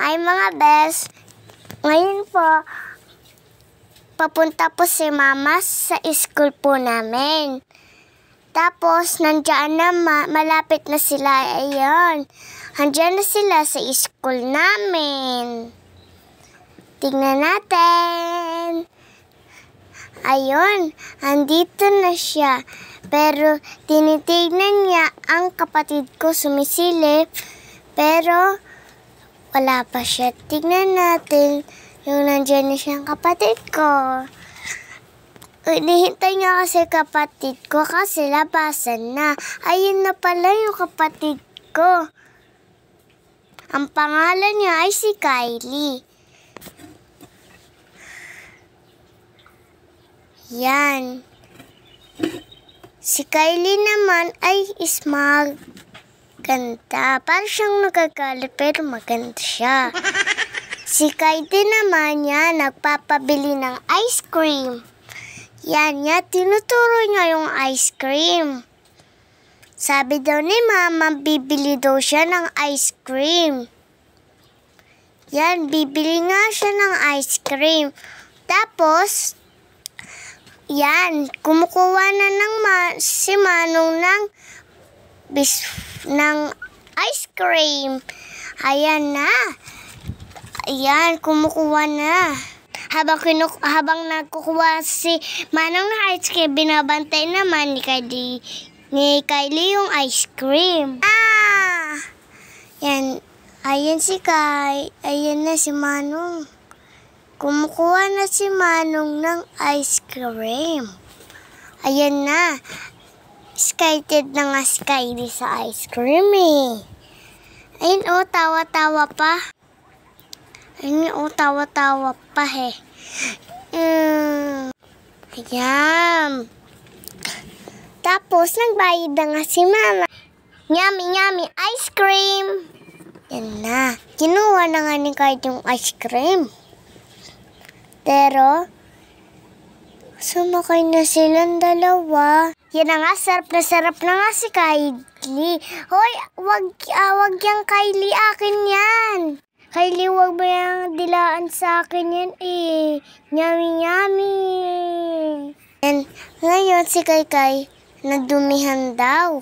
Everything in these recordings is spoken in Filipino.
Hi mga best! Ngayon po, papunta po si mama sa school po namin. Tapos, nandiyan na ma malapit na sila. Ayan, nandiyan na sila sa school namin. Tingnan natin. Ayun, andito na siya. Pero, tinitignan niya ang kapatid ko sumisilip. Pero, wala pa siya. Tingnan natin yung nandiyan na siyang kapatid ko. Inihintay niya kasi kapatid ko kasi labasan na. Ayun na pala yung kapatid ko. Ang pangalan niya ay si Kylie. Yan. Si Kylie naman ay smug kanta. Parang siyang nagagalit pero maganda siya. si Kaide naman niya nagpapabili ng ice cream. Yan niya, tinuturo niya yung ice cream. Sabi daw ni Mama, bibili daw siya ng ice cream. Yan, bibili nga siya ng ice cream. Tapos, yan, kumukuha na ng ma- si Manong ng bis ng ice cream. Ayan na. Ayan, kumukuha na. Habang, kinuk habang nagkukuha si Manong na ice cream, binabantay naman ni Kylie, ni Kylie yung ice cream. Ah! Yan. Ayan si Kai. Ayan na si Manong. Kumukuha na si Manong ng ice cream. Ayan na. Skated na nga Skyly sa ice cream eh. Ayun oh, tawa-tawa pa. Ayun oh, tawa-tawa pa eh. Mm. Ayan. Tapos, nagbayad na nga si mama. Yummy, yummy ice cream. Yan na. Kinuha na nga ni Card yung ice cream. Pero, Sumakay na silang dalawa. Yan na nga, sarap na sarap na nga si Kylie. Hoy, wag, uh, wag yung Kylie, akin yan. Kylie, wag mo yung dilaan sa akin yan eh. Nyami, nyami. And ngayon si Kaykay, nadumihan daw.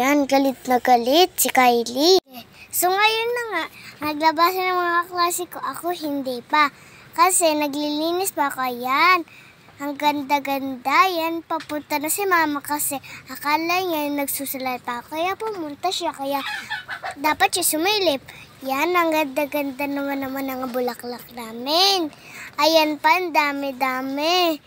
Yan, galit na galit si Kylie. So ngayon na nga, naglabasa ng mga klasiko. Ako hindi pa. Kasi naglilinis pa ako. Ayan. Ang ganda-ganda yan. Papunta na si mama kasi akala niya nagsusulay pa. Kaya pumunta siya. Kaya dapat siya sumilip. Yan, ang ganda-ganda naman naman ang bulaklak namin. Ayan pa, ang dami-dami.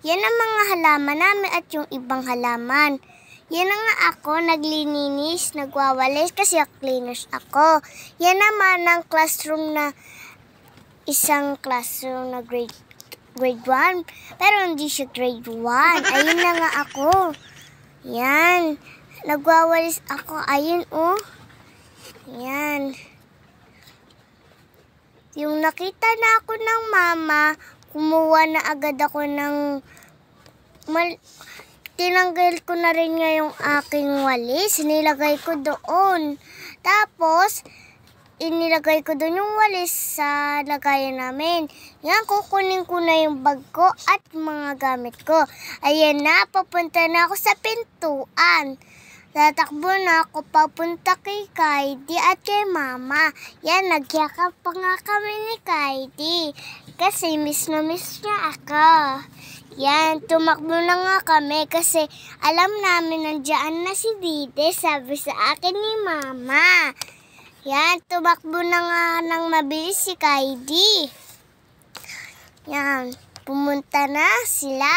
Yan ang mga halaman namin at yung ibang halaman. Yan ang ako, naglininis, nagwawalis kasi cleaners ako. Yan naman ang classroom na isang classroom na grade grade 1. Pero hindi siya grade 1. Ayun na nga ako. Yan. Nagwawalis ako. Ayun, oh. Yan. Yung nakita na ako ng mama, kumuha na agad ako ng... Mal tinanggal ko na rin nga yung aking walis. Nilagay ko doon. Tapos, inilagay ko doon yung walis sa lagayan namin. Yan, kukunin ko na yung bag ko at mga gamit ko. Ayan na, papunta na ako sa pintuan. Tatakbo na ako papunta kay Kaidi at kay Mama. Yan, nagyakap pa nga kami ni Kaidi. Kasi miss na miss niya ako. Yan, tumakbo na nga kami kasi alam namin nandiyan na si Dede sabi sa akin ni Mama. Yan, tumakbo na nga ng mabilis si Kaidi. Yan, pumunta na sila.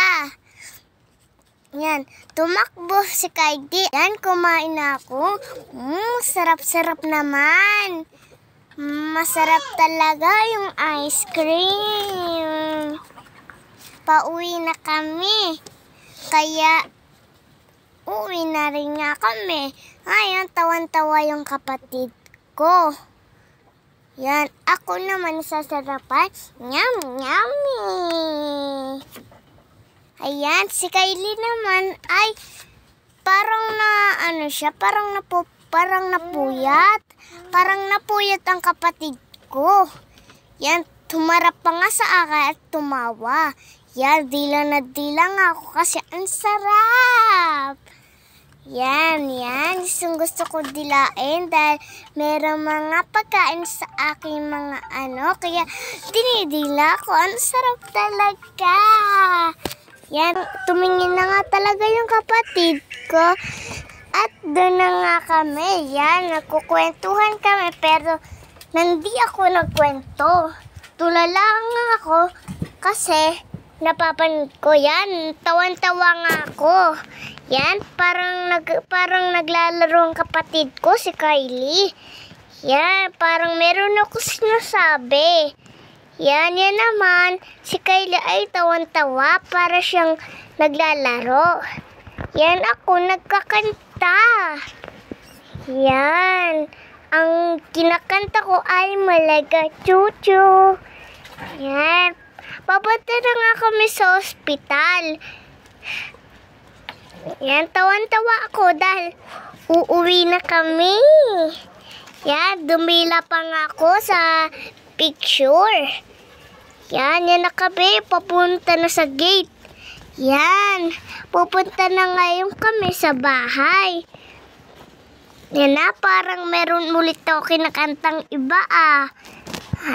Yan, tumakbo si Kaidi. Yan, kumain na ako. Mmm, sarap-sarap naman. Masarap talaga yung ice cream. Pauwi na kami. Kaya, uwi na rin nga kami. Ngayon, tawan-tawa yung kapatid ko. Yan, ako naman sasarapan. Nyam, nyami! Ayan, si Kylie naman ay parang na, ano siya, parang napu, parang napuyat. Parang napuyat ang kapatid ko. Yan, tumarap pa nga sa akin at tumawa. Yan, dila na dila nga ako kasi ang sarap. Yan, yan. Yung gusto ko dilain dahil meron mga pagkain sa aking mga ano. Kaya dinidila ko. Ang sarap talaga. Yan, tumingin na nga talaga yung kapatid ko. At doon na nga kami. Yan, nagkukwentuhan kami. Pero nandi ako nagkwento. Tulala nga ako kasi napapanood ko yan. Tawan-tawa nga ako. Yan, parang, nag, parang naglalaro ang kapatid ko, si Kylie. Yan, parang meron ako sinasabi. Yan, yan naman. Si Kylie ay tawan-tawa para siyang naglalaro. Yan ako, nagkakanta. Yan. Ang kinakanta ko ay malaga chuchu. Yan. Papunta na nga kami sa ospital. Yan, tawan-tawa ako dahil uuwi na kami. Yan, dumila pa nga ako sa picture. Yan, yan na Papunta na sa gate. Yan, pupunta na ngayon kami sa bahay. Yan na, parang meron ulit ako kinakantang iba ah.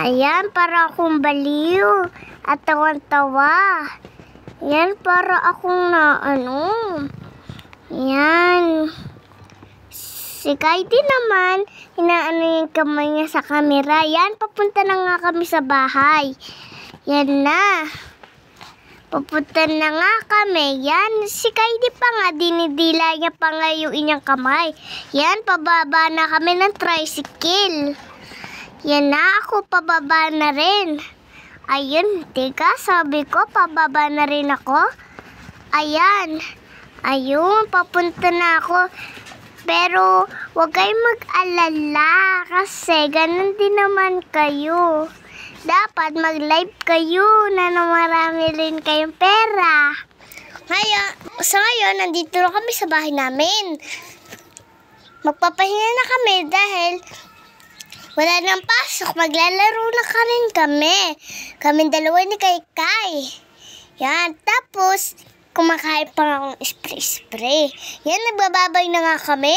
Ayan, para akong baliw at tawan-tawa. Yan, para akong na, ano, yan. Si Katie naman, inaano yung kamay niya sa camera. Yan, papunta na nga kami sa bahay. Yan na. Papunta na nga kami. Yan, si Katie pa nga, dinidila niya pa nga yung inyang kamay. Yan, pababa na kami ng tricycle. Yan na, ako pababa na rin. Ayun, tiga, sabi ko, pababa na rin ako. Ayan, ayun, papunta na ako. Pero, huwag kayong mag-alala kasi ganun din naman kayo. Dapat mag-live kayo na marami rin kayong pera. Ngayon, sa ngayon, nandito na kami sa bahay namin. Magpapahinga na kami dahil wala nang pasok, maglalaro na ka rin kami. Kami dalawa ni Kay Kai. Yan, tapos kumakain pa akong spray-spray. Yan, nagbababay na nga kami.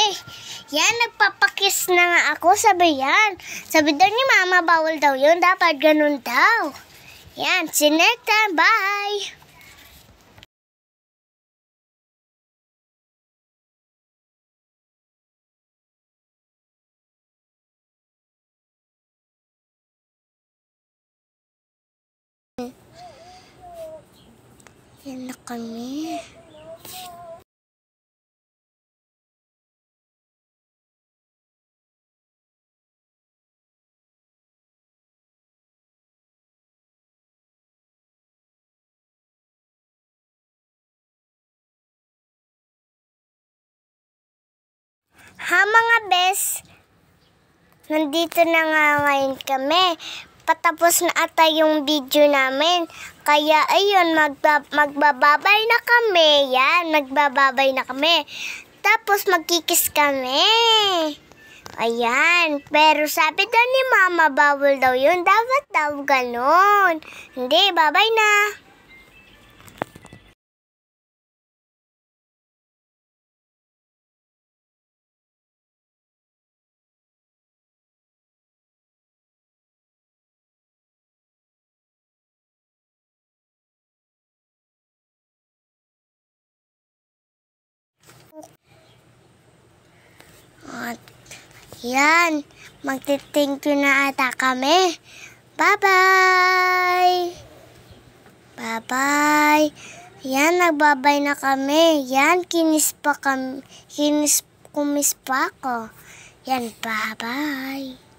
Yan, nagpapakis na nga ako, sabi yan. Sabi daw ni Mama, bawal daw yun, dapat ganun daw. Yan, see you next time, bye! Yan na kami. Ha mga bes, nandito na nga ngayon kami patapos na ata yung video namin. Kaya ayun, magba magbababay na kami. Yan, magbababay na kami. Tapos magkikis kami. Ayan. Pero sabi daw ni mama, bawal daw yun. Dapat daw ganun. Hindi, babay na. At yan, magti-thank you na ata kami. Bye-bye! Bye-bye! Yan, nagbabay na kami. Yan, kinis pa kami. Kinis, kumis pa ako. Yan, bye-bye!